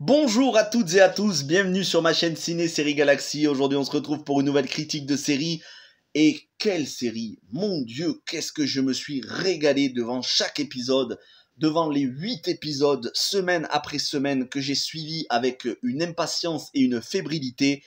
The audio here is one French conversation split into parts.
Bonjour à toutes et à tous, bienvenue sur ma chaîne Ciné Série Galaxy. Aujourd'hui, on se retrouve pour une nouvelle critique de série. Et quelle série Mon dieu, qu'est-ce que je me suis régalé devant chaque épisode, devant les 8 épisodes, semaine après semaine, que j'ai suivi avec une impatience et une fébrilité.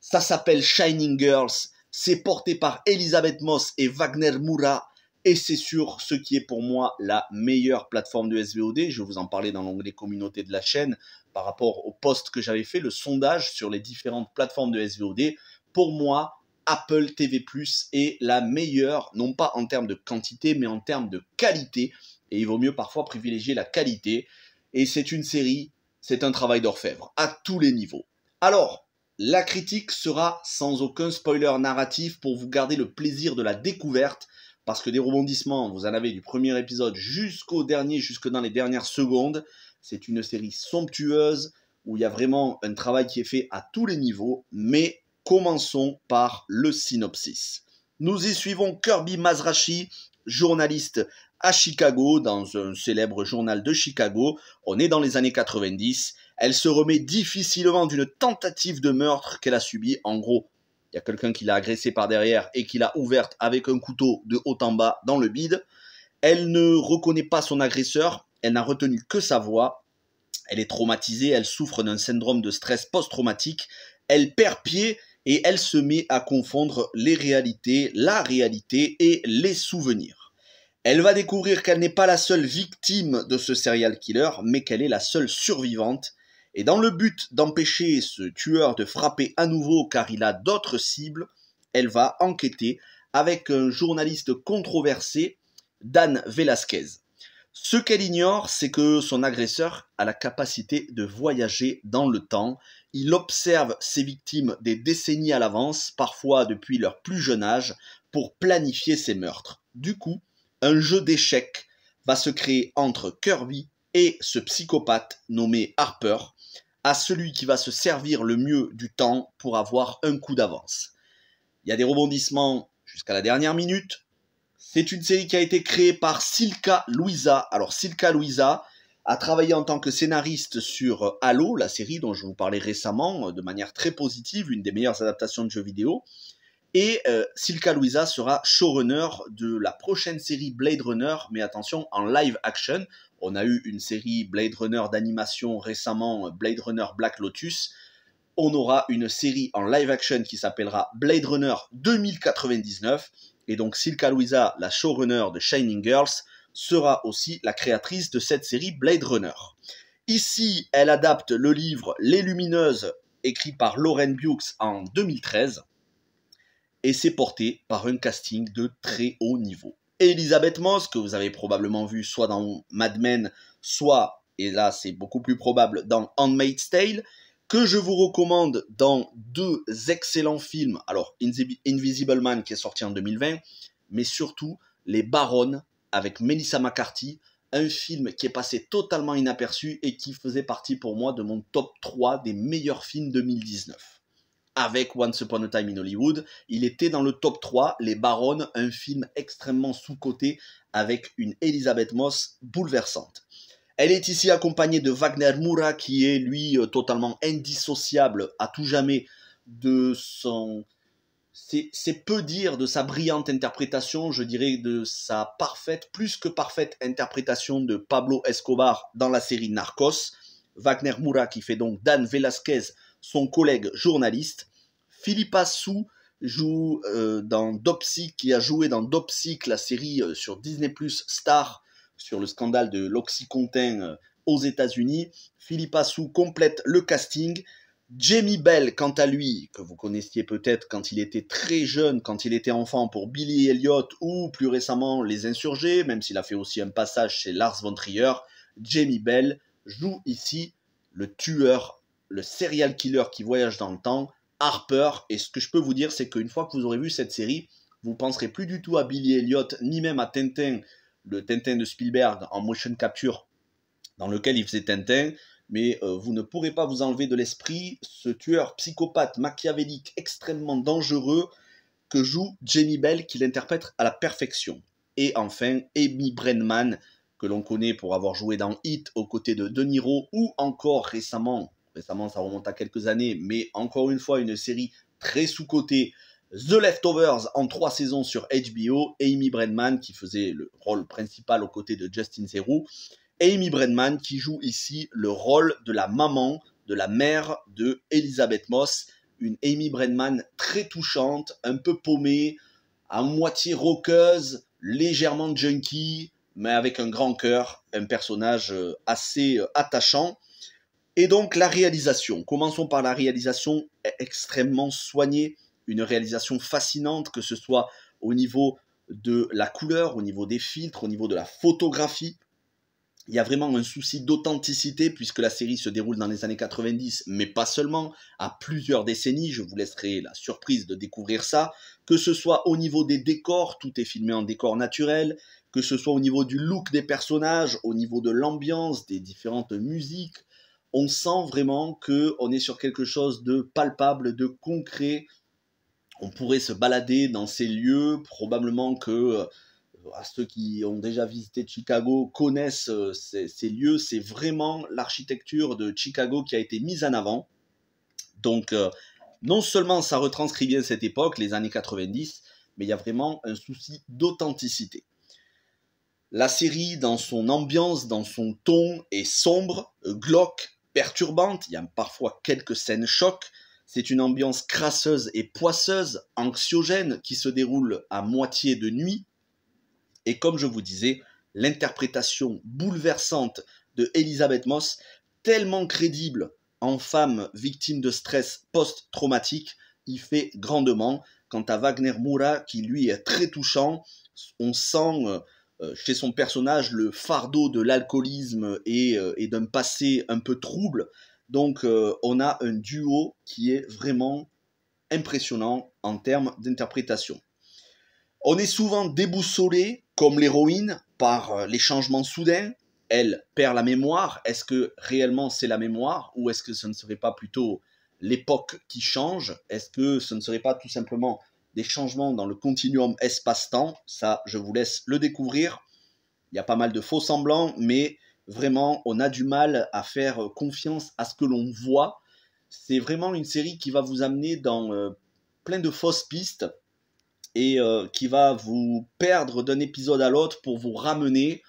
Ça s'appelle Shining Girls. C'est porté par Elisabeth Moss et Wagner Moura. Et c'est sur ce qui est pour moi la meilleure plateforme de SVOD. Je vous en parlais dans l'onglet communauté de la chaîne par rapport au post que j'avais fait, le sondage sur les différentes plateformes de SVOD. Pour moi, Apple TV Plus est la meilleure, non pas en termes de quantité, mais en termes de qualité. Et il vaut mieux parfois privilégier la qualité. Et c'est une série, c'est un travail d'orfèvre, à tous les niveaux. Alors, la critique sera sans aucun spoiler narratif pour vous garder le plaisir de la découverte parce que des rebondissements, vous en avez du premier épisode jusqu'au dernier, jusque dans les dernières secondes. C'est une série somptueuse où il y a vraiment un travail qui est fait à tous les niveaux, mais commençons par le synopsis. Nous y suivons Kirby Mazrachi, journaliste à Chicago, dans un célèbre journal de Chicago. On est dans les années 90. Elle se remet difficilement d'une tentative de meurtre qu'elle a subie. En gros, il y a quelqu'un qui l'a agressée par derrière et qui l'a ouverte avec un couteau de haut en bas dans le bide. Elle ne reconnaît pas son agresseur, elle n'a retenu que sa voix. Elle est traumatisée, elle souffre d'un syndrome de stress post-traumatique, elle perd pied et elle se met à confondre les réalités, la réalité et les souvenirs. Elle va découvrir qu'elle n'est pas la seule victime de ce serial killer, mais qu'elle est la seule survivante et dans le but d'empêcher ce tueur de frapper à nouveau car il a d'autres cibles, elle va enquêter avec un journaliste controversé, Dan Velasquez. Ce qu'elle ignore, c'est que son agresseur a la capacité de voyager dans le temps. Il observe ses victimes des décennies à l'avance, parfois depuis leur plus jeune âge, pour planifier ses meurtres. Du coup, un jeu d'échecs va se créer entre Kirby et ce psychopathe nommé Harper, à celui qui va se servir le mieux du temps pour avoir un coup d'avance. Il y a des rebondissements jusqu'à la dernière minute. C'est une série qui a été créée par Silka Louisa. Alors Silka Louisa a travaillé en tant que scénariste sur euh, Halo, la série dont je vous parlais récemment, euh, de manière très positive, une des meilleures adaptations de jeux vidéo. Et euh, Silka Louisa sera showrunner de la prochaine série Blade Runner, mais attention, en live action. On a eu une série Blade Runner d'animation récemment, Blade Runner Black Lotus. On aura une série en live action qui s'appellera Blade Runner 2099. Et donc Silka Louisa, la showrunner de Shining Girls, sera aussi la créatrice de cette série Blade Runner. Ici, elle adapte le livre Les Lumineuses, écrit par Lauren Bukes en 2013, et c'est porté par un casting de très haut niveau. Elizabeth Moss, que vous avez probablement vu soit dans Mad Men, soit, et là c'est beaucoup plus probable, dans Handmaid's Tale, que je vous recommande dans deux excellents films, alors Invisible Man qui est sorti en 2020, mais surtout Les Baronnes avec Melissa McCarthy, un film qui est passé totalement inaperçu et qui faisait partie pour moi de mon top 3 des meilleurs films 2019 avec Once Upon a Time in Hollywood. Il était dans le top 3, Les Baronnes, un film extrêmement sous-coté avec une Elisabeth Moss bouleversante. Elle est ici accompagnée de Wagner Moura qui est lui euh, totalement indissociable à tout jamais de son... C'est peu dire de sa brillante interprétation, je dirais de sa parfaite, plus que parfaite interprétation de Pablo Escobar dans la série Narcos. Wagner Moura qui fait donc Dan Velasquez son collègue journaliste. Philippa Sou joue euh, dans dopsy qui a joué dans dopsy la série euh, sur Disney Plus Star, sur le scandale de l'Oxycontin euh, aux États-Unis. Philippa Sou complète le casting. Jamie Bell, quant à lui, que vous connaissiez peut-être quand il était très jeune, quand il était enfant pour Billy Elliot ou plus récemment Les Insurgés, même s'il a fait aussi un passage chez Lars von Trier, Jamie Bell joue ici le tueur le serial killer qui voyage dans le temps, Harper. Et ce que je peux vous dire, c'est qu'une fois que vous aurez vu cette série, vous penserez plus du tout à Billy Elliot, ni même à Tintin, le Tintin de Spielberg en motion capture, dans lequel il faisait Tintin. Mais euh, vous ne pourrez pas vous enlever de l'esprit ce tueur psychopathe, machiavélique, extrêmement dangereux que joue Jamie Bell, qui l'interprète à la perfection. Et enfin, Amy Brenman, que l'on connaît pour avoir joué dans Hit aux côtés de De Niro ou encore récemment récemment, ça remonte à quelques années, mais encore une fois, une série très sous-cotée. The Leftovers en trois saisons sur HBO, Amy Brenman qui faisait le rôle principal aux côtés de Justin Theroux, Amy Brenman qui joue ici le rôle de la maman, de la mère de Elizabeth Moss, une Amy Brenman très touchante, un peu paumée, à moitié roqueuse, légèrement junkie, mais avec un grand cœur, un personnage euh, assez euh, attachant. Et donc la réalisation. Commençons par la réalisation e- extrêmement soignée, une réalisation fascinante, que ce soit au niveau de la couleur, au niveau des filtres, au niveau de la photographie. Il y a vraiment un souci d'authenticité puisque la série se déroule dans les années 90, mais pas seulement, à plusieurs décennies. Je vous laisserai la surprise de découvrir ça. Que ce soit au niveau des décors, tout est filmé en décor naturel. Que ce soit au niveau du look des personnages, au niveau de l'ambiance, des différentes musiques, on sent vraiment que on est sur quelque chose de palpable, de concret. On pourrait se balader dans ces lieux, probablement que euh, à ceux qui ont déjà visité Chicago connaissent euh, ces, lieux. C'est vraiment l'architecture de Chicago qui a été mise en avant. Donc, euh, non seulement ça retranscrit bien cette époque, les années 90, mais il y a vraiment un souci d'authenticité. La série, dans son ambiance, dans son ton, est sombre, glauque, perturbante, il y a parfois quelques scènes choc. c'est une ambiance crasseuse et poisseuse, anxiogène, qui se déroule à moitié de nuit. Et comme je vous disais, l'interprétation bouleversante de Elisabeth Moss, tellement crédible en femme victime de stress post-traumatique, y fait grandement. Quant à Wagner Moura, qui lui est très touchant, on sent euh, euh, chez son personnage le fardeau de l'alcoolisme et, euh, d'un passé un peu trouble. Donc euh, on a un duo qui est vraiment impressionnant en termes d'interprétation. On est souvent déboussolé, comme l'héroïne, par les changements soudains. Elle perd la mémoire. Est-ce que réellement c'est la mémoire ou est-ce que ce ne serait pas plutôt l'époque qui change Est-ce que ce ne serait pas tout simplement des changements dans le continuum espace-temps. Ça, je vous laisse le découvrir. Il y a pas mal de faux semblants, mais vraiment, on a du mal à faire euh, confiance à ce que l'on voit. C'est vraiment une série qui va vous amener dans euh, plein de fausses pistes et euh, qui va vous perdre d'un épisode à l'autre pour vous ramener.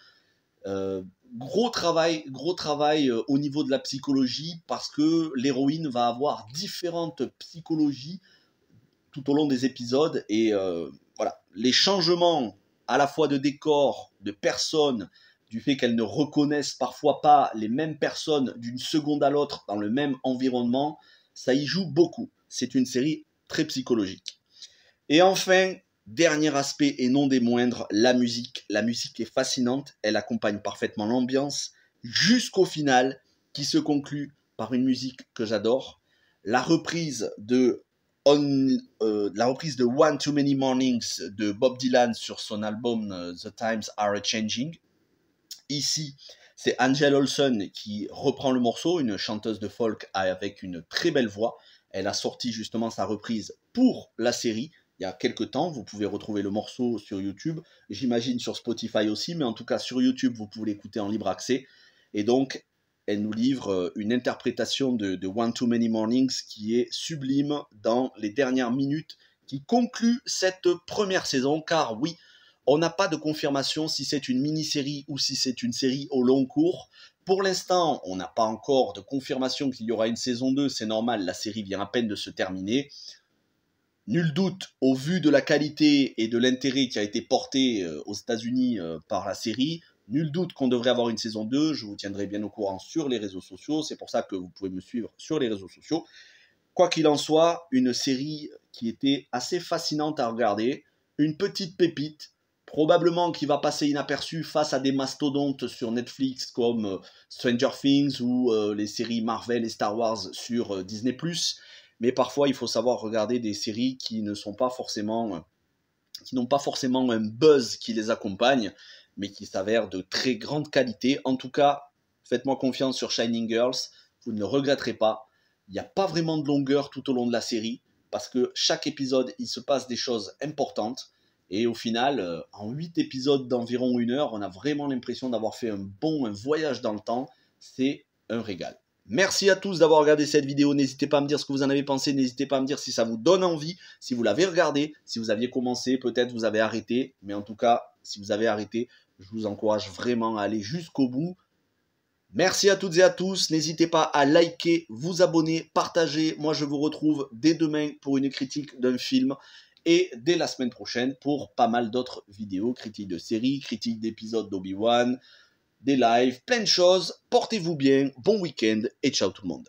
gros travail, gros travail au niveau de la psychologie parce que l'héroïne va avoir différentes psychologies tout au long des épisodes. Et euh, voilà, les changements à la fois de décor, de personnes, du fait qu'elles ne reconnaissent parfois pas les mêmes personnes d'une seconde à l'autre dans le même environnement, ça y joue beaucoup. C'est une série très psychologique. Et enfin, dernier aspect et non des moindres, la musique. La musique est fascinante, elle accompagne parfaitement l'ambiance jusqu'au final qui se conclut par une musique que j'adore. La reprise de on, euh, la reprise de One Too Many Mornings de Bob Dylan sur son album euh, The Times Are Changing. Ici, c'est Angel Olsen qui reprend le morceau, une chanteuse de folk avec une très belle voix. Elle a sorti justement sa reprise pour la série il y a quelques temps. Vous pouvez retrouver le morceau sur YouTube, j'imagine sur Spotify aussi, mais en tout cas sur YouTube, vous pouvez l'écouter en libre accès. Et donc, elle nous livre euh, une interprétation de, One Too Many Mornings qui est sublime dans les dernières minutes qui conclut cette première saison, car oui, on n'a pas de confirmation si c'est une mini-série ou si c'est une série au long cours. Pour l'instant, on n'a pas encore de confirmation qu'il y aura une saison 2, c'est normal, la série vient à peine de se terminer. Nul doute, au vu de la qualité et de l'intérêt qui a été porté euh, aux États-Unis euh, par la série, Nul doute qu'on devrait avoir une saison 2. Je vous tiendrai bien au courant sur les réseaux sociaux. C'est pour ça que vous pouvez me suivre sur les réseaux sociaux. Quoi qu'il en soit, une série qui était assez fascinante à regarder. Une petite pépite, probablement qui va passer inaperçue face à des mastodontes sur Netflix comme euh, Stranger Things ou euh, les séries Marvel et Star Wars sur euh, Disney. Mais parfois, il faut savoir regarder des séries qui ne sont pas forcément qui n'ont pas forcément un buzz qui les accompagne mais qui s'avère de très grande qualité. En tout cas, faites-moi confiance sur Shining Girls, vous ne le regretterez pas. Il n'y a pas vraiment de longueur tout au long de la série, parce que chaque épisode, il se passe des choses importantes. Et au final, euh, en 8 épisodes d'environ 1 heure, on a vraiment l'impression d'avoir fait un bon voyage dans le temps. C'est un régal. Merci à tous d'avoir regardé cette vidéo. N'hésitez pas à me dire ce que vous en avez pensé. N'hésitez pas à me dire si ça vous donne envie, si vous l'avez regardé, si vous aviez commencé, peut-être vous avez arrêté. Mais en tout cas, si vous avez arrêté, je vous encourage vraiment à aller jusqu'au bout. Merci à toutes et à tous. N'hésitez pas à liker, vous abonner, partager. Moi, je vous retrouve dès demain pour une critique d'un film et dès la semaine prochaine pour pas mal d'autres vidéos, critiques de séries, critiques d'épisodes d'Obi-Wan, des lives, plein de choses. Portez-vous bien, bon week-end et ciao tout le monde.